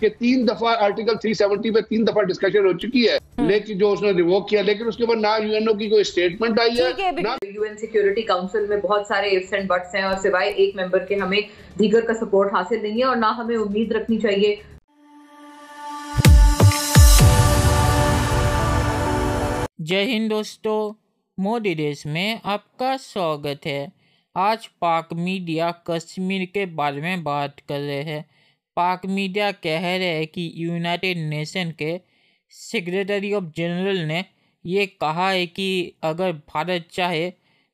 कि तीन दफा आर्टिकल 370 पे तीन दफा डिस्कशन हो चुकी है हम्म। लेकिन जो उसने रिवोक किया लेकिन उसके बाद ना यूएनओ की कोई स्टेटमेंट आई है ना यूएन सिक्योरिटी काउंसिल में बहुत सारे इफ्स एंड बट्स हैं और सिवाय एक मेंबर के हमें दीगर का सपोर्ट हासिल नहीं है और ना हमें उम्मीद रखनी चाहिए जय हिंद दोस्तों मोदी देश में आपका स्वागत है आज पाक मीडिया कश्मीर के बारे में बात कर रहे हैं पाक मीडिया कह रहे हैं कि यूनाइटेड नेशन के सेक्रेटरी ऑफ जनरल ने ये कहा है कि अगर भारत चाहे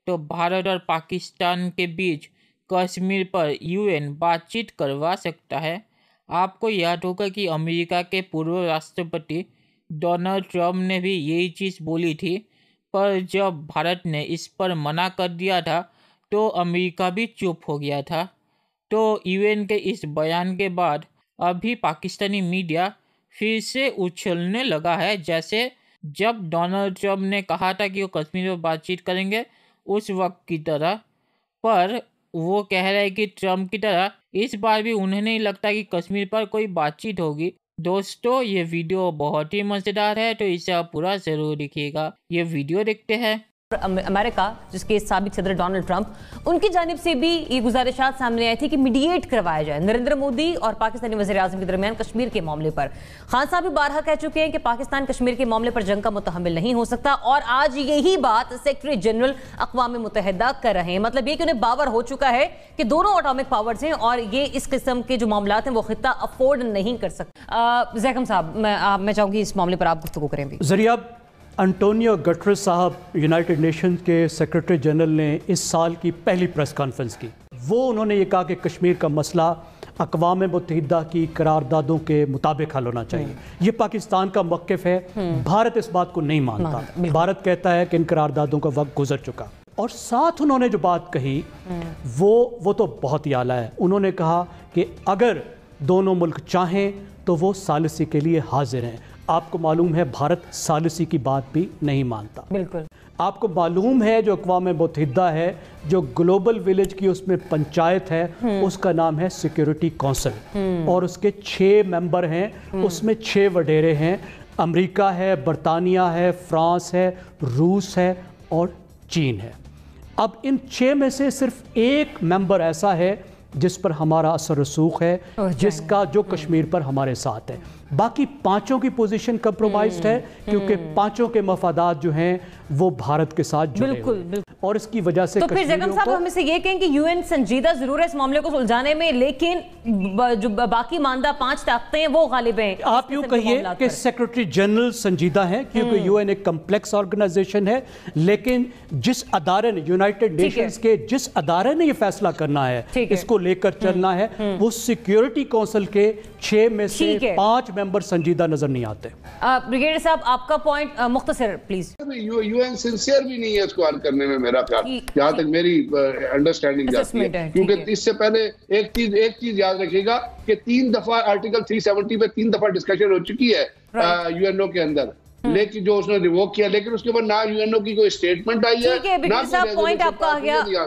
तो भारत और पाकिस्तान के बीच कश्मीर पर यूएन बातचीत करवा सकता है आपको याद होगा कि अमेरिका के पूर्व राष्ट्रपति डोनाल्ड ट्रंप ने भी यही चीज़ बोली थी पर जब भारत ने इस पर मना कर दिया था तो अमेरिका भी चुप हो गया था तो यूएन के इस बयान के बाद अभी पाकिस्तानी मीडिया फिर से उछलने लगा है जैसे जब डोनाल्ड ट्रम्प ने कहा था कि वो कश्मीर पर बातचीत करेंगे उस वक्त की तरह पर वो कह रहे हैं कि ट्रंप की तरह इस बार भी उन्हें नहीं लगता कि कश्मीर पर कोई बातचीत होगी दोस्तों ये वीडियो बहुत ही मज़ेदार है तो इसे आप पूरा ज़रूर देखिएगा ये वीडियो देखते हैं अमेरिका जिसके सबक सदर डोनाल्ड ट्रंप उनकी जानब से भी ये गुजारिश सामने आई थी कि मीडिएट करवाया जाए नरेंद्र मोदी और पाकिस्तानी वजे अजम के दरमियान कश्मीर के मामले पर खान साहब भी बारह कह चुके हैं कि पाकिस्तान कश्मीर के मामले पर जंग का मुतहमल नहीं हो सकता और आज यही बात सेक्रेटरी जनरल अकवा मुतहदा कर रहे हैं मतलब ये कि उन्हें बावर हो चुका है कि दोनों अटोमिक पावर्स हैं और ये इस किस्म के जो मामला हैं वो खत्ता अफोर्ड नहीं कर सकते जैकम साहब मैं, चाहूंगी इस मामले पर आप गुफ्तु करें भी जरिया अंटोनियो गटरस साहब यूनाइटेड नेशन के सेक्रेटरी जनरल ने इस साल की पहली प्रेस कॉन्फ्रेंस की वो उन्होंने ये कहा कि कश्मीर का मसला अकवाम मुतहदा की करारदादों के मुताबिक हल होना चाहिए हम्म। ये पाकिस्तान का मौकफ है हम्म। भारत इस बात को नहीं मानता भारत कहता है कि इन करारदादों का वक्त गुजर चुका और साथ उन्होंने जो बात कही हम्म। वो वो तो बहुत ही आला है उन्होंने कहा कि अगर दोनों मुल्क चाहें तो वो सालसी के लिए हाजिर हैं आपको मालूम है भारत सालिसी की बात भी नहीं मानता बिल्कुल आपको मालूम है जो अकवा मतहदा है जो ग्लोबल विलेज की उसमें पंचायत है हम्म। उसका नाम है सिक्योरिटी कौंसिल हम्म। और उसके छः मेंबर हैं हम्म। उसमें छः वडेरे हैं अमेरिका है बरतानिया है फ्रांस है रूस है और चीन है अब इन छः में से सिर्फ एक मेंबर ऐसा है जिस पर हमारा असर रसूख है जिसका जो हाँ। कश्मीर पर हमारे साथ है बाकी पांचों की पोजीशन कंप्रोमाइज्ड है हम्म, क्योंकि हम्म। पांचों के मफादात जो हैं वो भारत के साथ जुड़े बिल्कुल और इसकी वजह से तो फिर जगम साहब हम इसे ये कहें कि यूएन संजीदा जरूर है इस मामले को सुलझाने में लेकिन जो बाकी मानदा पांच ताकतें हैं वो गालिब हैं आप यूं कहिए कि सेक्रेटरी जनरल संजीदा हैं क्योंकि यूएन हम्म। एक कम्प्लेक्स ऑर्गेनाइजेशन है लेकिन जिस अदारे ने यूनाइटेड नेशन के जिस अदारे ने यह फैसला करना है इसको लेकर हम्म। चलना है हम्म। वो सिक्योरिटी काउंसिल के छह में से पांच मेंबर संजीदा नजर नहीं आते ब्रिगेडियर साहब आपका पॉइंट मुख्तर प्लीज यूएन सिंसियर भी नहीं है इसको करने में मेरा ख्याल जहाँ तक मेरी अंडरस्टैंडिंग अच्छा, जाती है क्योंकि इससे पहले एक चीज एक चीज याद रखिएगा कि तीन दफा आर्टिकल 370 पे तीन दफा डिस्कशन हो चुकी है यूएनओ के अंदर हम्म। लेकिन जो उसने रिवोक किया लेकिन उसके बाद ना यूएनओ की कोई स्टेटमेंट आई है ना पॉइंट आपका आ गया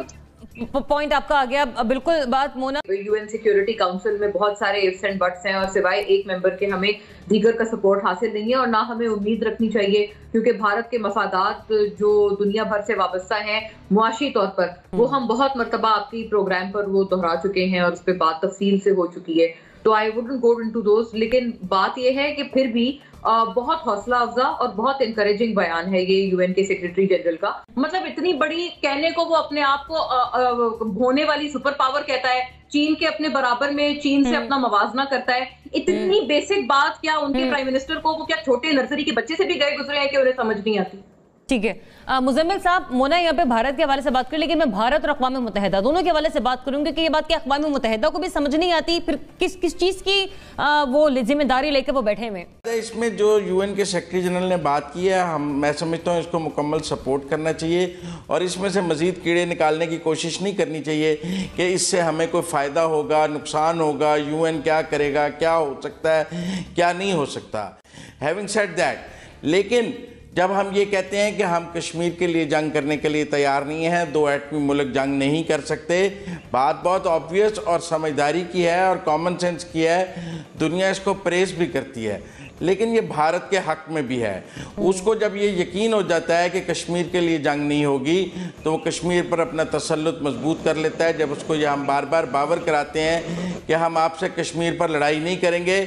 पॉइंट आपका आ गया बिल्कुल बात मोना यूएन सिक्योरिटी काउंसिल में बहुत सारे इफ्स एंड बट्स हैं और सिवाय एक मेंबर के हमें दीगर का सपोर्ट हासिल नहीं है और ना हमें उम्मीद रखनी चाहिए क्योंकि भारत के मफादात जो दुनिया भर से वाबस्ता है मुआशी तौर पर वो हम्म। हम बहुत मरतबा आपकी प्रोग्राम पर वो दोहरा चुके हैं और उस पर बात तफसील से हो चुकी है तो I wouldn't go in to दोस्त लेकिन बात यह है कि फिर भी आ, बहुत हौसला अफजा और बहुत इंकरेजिंग बयान है ये यूएन के सेक्रेटरी जनरल का मतलब इतनी बड़ी कहने को वो अपने आप को होने वाली सुपर पावर कहता है चीन के अपने बराबर में चीन से हम्म। अपना मवाजना करता है इतनी बेसिक हम्म। बात क्या उनके प्राइम हम्म। मिनिस्टर को वो क्या छोटे नर्सरी के बच्चे से भी गए गुजरे हैं कि उन्हें समझ नहीं आती ठीक है मुजम्मिल साहब मोना यहाँ पे भारत के हवाले से बात करें लेकिन मैं भारत और अकवा मुतहदा दोनों के हवाले से बात करूंगी कि ये बात क्या अकवा मुतहदा को भी समझ नहीं आती फिर किस किस चीज़ की आ, वो जिम्मेदारी लेकर वो बैठे हुए इसमें जो यूएन के सेक्रेटरी जनरल ने बात की है हम मैं समझता हूँ इसको मुकम्मल सपोर्ट करना चाहिए और इसमें से मज़ीद कीड़े निकालने की कोशिश नहीं करनी चाहिए कि इससे हमें कोई फ़ायदा होगा नुकसान होगा यू क्या करेगा क्या हो सकता है क्या नहीं हो सकता हैविंग सेट दैट लेकिन जब हम ये कहते हैं कि हम कश्मीर के लिए जंग करने के लिए तैयार नहीं हैं दो एटमी मुल्क जंग नहीं कर सकते बात बहुत ऑब्वियस और समझदारी की है और कॉमन सेंस की है दुनिया इसको प्रेस भी करती है लेकिन ये भारत के हक में भी है उसको जब ये यकीन हो जाता है कि कश्मीर के लिए जंग नहीं होगी तो वो कश्मीर पर अपना तसलुत मजबूत कर लेता है जब उसको ये हम बार बार बावर कराते हैं कि हम आपसे कश्मीर पर लड़ाई नहीं करेंगे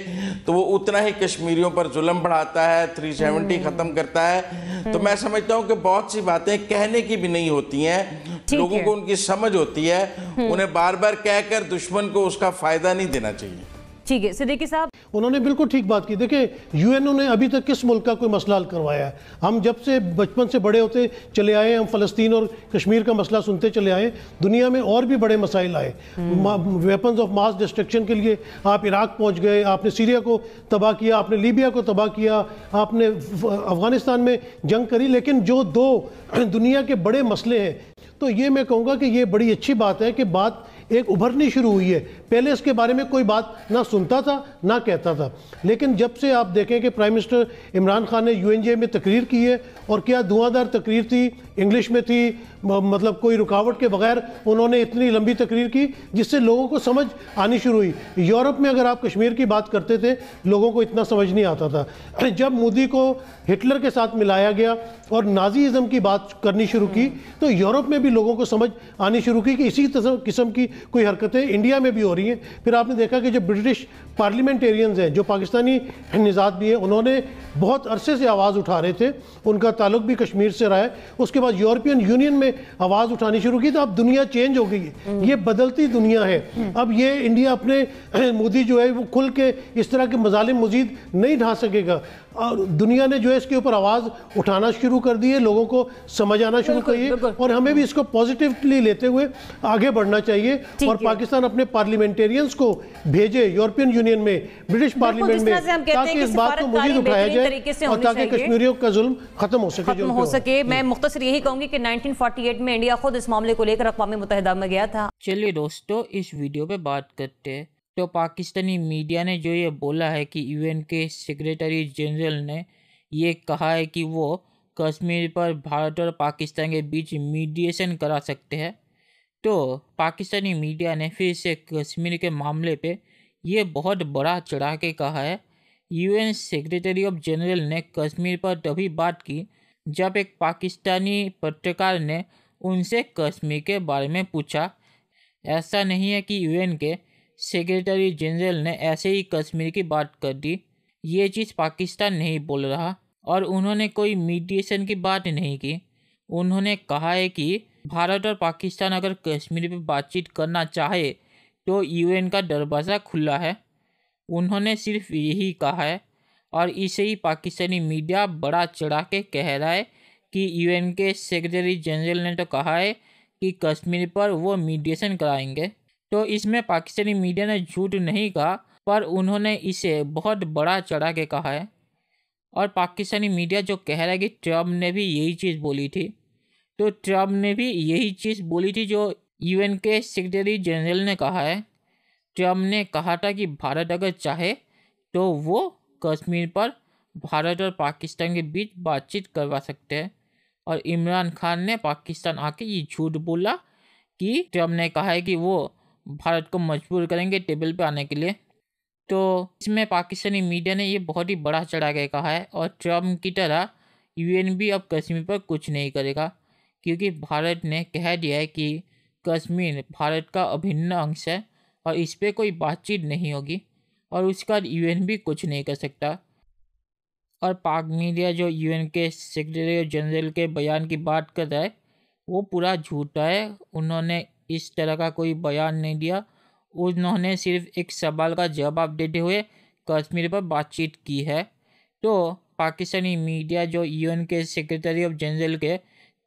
तो वो उतना ही कश्मीरियों पर जुल्म बढ़ाता है थ्री सेवेंटी हम्म। ख़त्म करता है तो मैं हम्म। समझता हूँ कि बहुत सी बातें कहने की भी नहीं होती हैं लोगों को उनकी समझ होती है हम्म। उन्हें बार बार कहकर दुश्मन को उसका फ़ायदा नहीं देना चाहिए ठीक है सिद्दीकी साहब उन्होंने बिल्कुल ठीक बात की देखिए यूएनओ ने अभी तक किस मुल्क का कोई मसला हल करवाया है हम जब से बचपन से बड़े होते चले आए हम फलस्तीन और कश्मीर का मसला सुनते चले आए दुनिया में और भी बड़े मसाइल आए वेपन्स ऑफ मास डिस्ट्रक्शन के लिए आप इराक पहुंच गए आपने सीरिया को तबाह किया आपने लीबिया को तबाह किया आपने अफगानिस्तान में जंग करी लेकिन जो दो दुनिया के बड़े मसले हैं तो ये मैं कहूँगा कि ये बड़ी अच्छी बात है कि बात एक उभरनी शुरू हुई है पहले इसके बारे में कोई बात ना सुनता था ना कहता था लेकिन जब से आप देखें कि प्राइम मिनिस्टर इमरान खान ने यू में तकरीर की है और क्या धुआंधार तकरीर थी इंग्लिश में थी मतलब कोई रुकावट के बगैर उन्होंने इतनी लंबी तकरीर की जिससे लोगों को समझ आनी शुरू हुई यूरोप में अगर आप कश्मीर की बात करते थे लोगों को इतना समझ नहीं आता था जब मोदी को हिटलर के साथ मिलाया गया और नाजीज़म की बात करनी शुरू की तो यूरोप में भी लोगों को समझ आनी शुरू की कि इसी किस्म की कोई हरकतें इंडिया में भी हो रही हैं फिर आपने देखा कि जब ब्रिटिश पार्लियामेंट पार्लियामेंटेरियंस हैं जो पाकिस्तानी निजात भी हैं उन्होंने बहुत अरसे से आवाज़ उठा रहे थे उनका ताल्लुक भी कश्मीर से रहा है उसके बाद यूरोपियन यूनियन में आवाज़ उठानी शुरू की तो अब दुनिया चेंज हो गई है हम्म। ये बदलती दुनिया है हम्म। अब ये इंडिया अपने मोदी जो है वो खुल के इस तरह के मजालिम मजीद नहीं ढा सकेगा और दुनिया ने जो है इसके ऊपर आवाज़ उठाना शुरू कर दी है लोगों को समझ आना शुरू करिए और हमें भी इसको पॉजिटिवली लेते हुए आगे बढ़ना चाहिए और पाकिस्तान अपने पार्लियामेंटेरियंस को भेजे यूरोपियन यूनियन में ब्रिटिश पार्लियामेंट में ताकि इस बात को मुझे उठाया जाए और ताकि कश्मीरियों का जुल्म खत्म हो सके खत्म हो सके मैं मुख्तर यही कहूँगी कि 1948 में इंडिया खुद इस मामले को लेकर अकवा मुतहदा में गया था चलिए दोस्तों इस वीडियो पे बात करते हैं तो पाकिस्तानी मीडिया ने जो ये बोला है कि यूएन के सेक्रेटरी जनरल ने ये कहा है कि वो कश्मीर पर भारत और पाकिस्तान के बीच मीडिएशन करा सकते हैं तो पाकिस्तानी मीडिया ने फिर से कश्मीर के मामले पे ये बहुत बड़ा चढ़ा के कहा है यूएन सेक्रेटरी ऑफ जनरल ने कश्मीर पर तभी बात की जब एक पाकिस्तानी पत्रकार ने उनसे कश्मीर के बारे में पूछा ऐसा नहीं है कि यूएन के सेक्रेटरी जनरल ने ऐसे ही कश्मीर की बात कर दी ये चीज़ पाकिस्तान नहीं बोल रहा और उन्होंने कोई मीडिएशन की बात नहीं की उन्होंने कहा है कि भारत और पाकिस्तान अगर कश्मीर पर बातचीत करना चाहे तो यूएन का दरवाज़ा खुला है उन्होंने सिर्फ यही कहा है और इसे ही पाकिस्तानी मीडिया बड़ा चढ़ा के कह रहा है कि यूएन के सेक्रेटरी जनरल ने तो कहा है कि कश्मीर पर वो मीडिएशन कराएंगे तो इसमें पाकिस्तानी मीडिया ने झूठ नहीं कहा पर उन्होंने इसे बहुत बड़ा चढ़ा के कहा है और पाकिस्तानी मीडिया जो कह रहा है कि ट्रम्प ने भी यही चीज़ बोली थी तो ट्रम्प ने भी यही चीज़ बोली थी जो यूएन के सेक्रेटरी जनरल ने कहा है ट्रम्प ने कहा था कि भारत अगर चाहे तो वो कश्मीर पर भारत और पाकिस्तान के बीच बातचीत करवा सकते हैं और इमरान खान ने पाकिस्तान आके ये झूठ बोला कि ट्रम्प ने कहा है कि वो भारत को मजबूर करेंगे टेबल पर आने के लिए तो इसमें पाकिस्तानी मीडिया ने ये बहुत ही बड़ा चढ़ा के कहा है और ट्रम्प की तरह यूएन भी अब कश्मीर पर कुछ नहीं करेगा क्योंकि भारत ने कह दिया है कि कश्मीर भारत का अभिन्न अंश है और इस पर कोई बातचीत नहीं होगी और उसका एन भी कुछ नहीं कर सकता और पाक मीडिया जो एन के सेक्रेटरी जनरल के बयान की बात कर रहा है वो पूरा झूठा है उन्होंने इस तरह का कोई बयान नहीं दिया उन्होंने सिर्फ एक सवाल का जवाब देते हुए कश्मीर पर बातचीत की है तो पाकिस्तानी मीडिया जो यूएन के सेक्रेटरी ऑफ जनरल के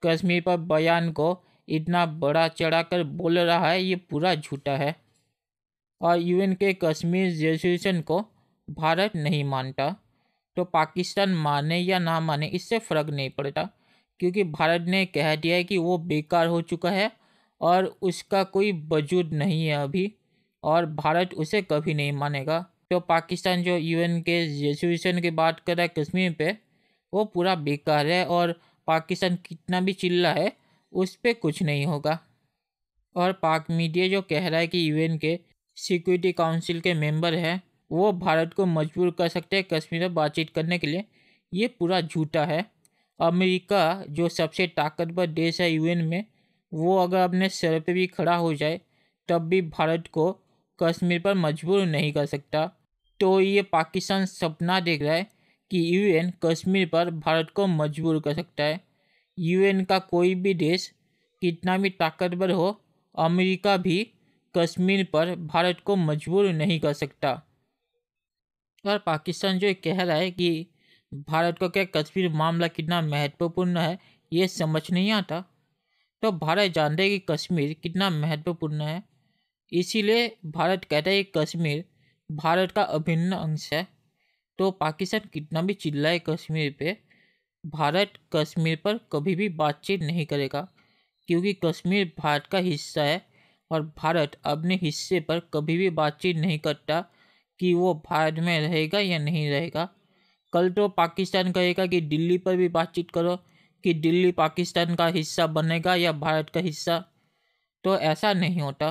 कश्मीर पर बयान को इतना बड़ा चढ़ाकर बोल रहा है ये पूरा झूठा है और यूएन के कश्मीर रेजोल्यूशन को भारत नहीं मानता तो पाकिस्तान माने या ना माने इससे फ़र्क नहीं पड़ता क्योंकि भारत ने कह दिया है कि वो बेकार हो चुका है और उसका कोई वजूद नहीं है अभी और भारत उसे कभी नहीं मानेगा तो पाकिस्तान जो यूएन के रेजोल्यूशन की बात कर रहा है कश्मीर पे वो पूरा बेकार है और पाकिस्तान कितना भी चिल्ला है उस पर कुछ नहीं होगा और पाक मीडिया जो कह रहा है कि यूएन के सिक्योरिटी काउंसिल के मेंबर हैं वो भारत को मजबूर कर सकते हैं कश्मीर में बातचीत करने के लिए ये पूरा झूठा है अमेरिका जो सबसे ताकतवर देश है यूएन में वो अगर अपने सर पे भी खड़ा हो जाए तब भी भारत को कश्मीर पर मजबूर नहीं कर सकता तो ये पाकिस्तान सपना देख रहा है कि यूएन कश्मीर पर भारत को मजबूर कर सकता है यूएन का कोई भी देश कितना भी ताकतवर हो अमेरिका भी कश्मीर पर भारत को मजबूर नहीं कर सकता और पाकिस्तान जो कह रहा है कि भारत को क्या कश्मीर मामला कितना महत्वपूर्ण है ये समझ नहीं आता तो भारत जानते हैं कि कश्मीर कितना महत्वपूर्ण है इसीलिए भारत कहता है कि कश्मीर भारत का अभिन्न अंश है तो पाकिस्तान कितना भी चिल्लाए कश्मीर पे भारत कश्मीर पर कभी भी बातचीत नहीं करेगा क्योंकि कश्मीर भारत का हिस्सा है और भारत अपने हिस्से पर कभी भी बातचीत नहीं करता कि वो भारत में रहेगा या नहीं रहेगा कल तो पाकिस्तान कहेगा कि दिल्ली पर भी बातचीत करो कि दिल्ली पाकिस्तान का हिस्सा बनेगा या भारत का हिस्सा तो ऐसा नहीं होता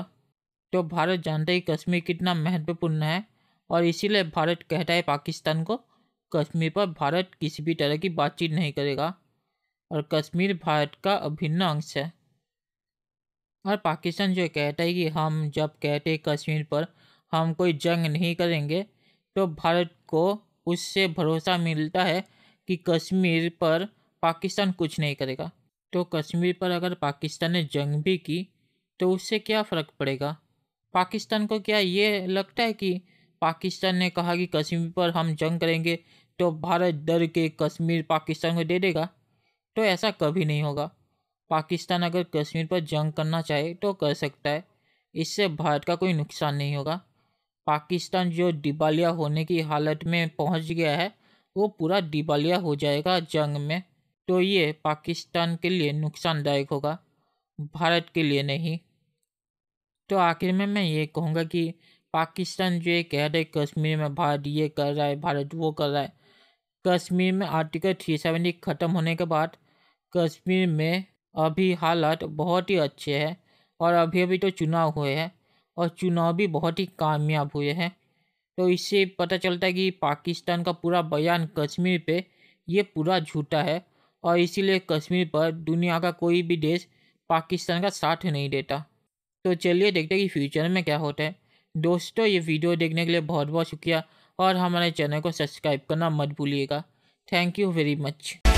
तो भारत जानते ही कश्मीर कितना महत्वपूर्ण है और इसीलिए भारत कहता है पाकिस्तान को कश्मीर पर भारत किसी भी तरह की बातचीत नहीं करेगा और कश्मीर भारत का अभिन्न अंश है और पाकिस्तान जो कहता है कि हम जब कहते कश्मीर पर हम कोई जंग नहीं करेंगे तो भारत को उससे भरोसा मिलता है कि कश्मीर पर पाकिस्तान कुछ नहीं करेगा तो कश्मीर पर अगर पाकिस्तान ने जंग भी की तो उससे क्या फ़र्क पड़ेगा पाकिस्तान को क्या ये लगता है कि पाकिस्तान ने कहा कि कश्मीर पर हम जंग करेंगे तो भारत डर के कश्मीर पाकिस्तान को दे देगा तो ऐसा कभी नहीं होगा पाकिस्तान अगर कश्मीर पर जंग करना चाहे तो कर सकता है इससे भारत का कोई नुकसान नहीं होगा पाकिस्तान जो दिवालिया होने की हालत में पहुंच गया है वो पूरा दिवालिया हो जाएगा जंग में तो ये पाकिस्तान के लिए नुकसानदायक होगा भारत के लिए नहीं तो आखिर में मैं ये कहूँगा कि पाकिस्तान जो ये कह रहे कश्मीर में भारत ये कर रहा है भारत वो कर रहा है कश्मीर में आर्टिकल थ्री सेवेंटी ख़त्म होने के बाद कश्मीर में अभी हालात बहुत ही अच्छे हैं और अभी अभी तो चुनाव हुए हैं और चुनाव भी बहुत ही कामयाब हुए हैं तो इससे पता चलता है कि पाकिस्तान का पूरा बयान कश्मीर पे ये पूरा झूठा है और इसीलिए कश्मीर पर दुनिया का कोई भी देश पाकिस्तान का साथ नहीं देता तो चलिए देखते हैं कि फ्यूचर में क्या होता है दोस्तों ये वीडियो देखने के लिए बहुत बहुत शुक्रिया और हमारे चैनल को सब्सक्राइब करना मत भूलिएगा थैंक यू वेरी मच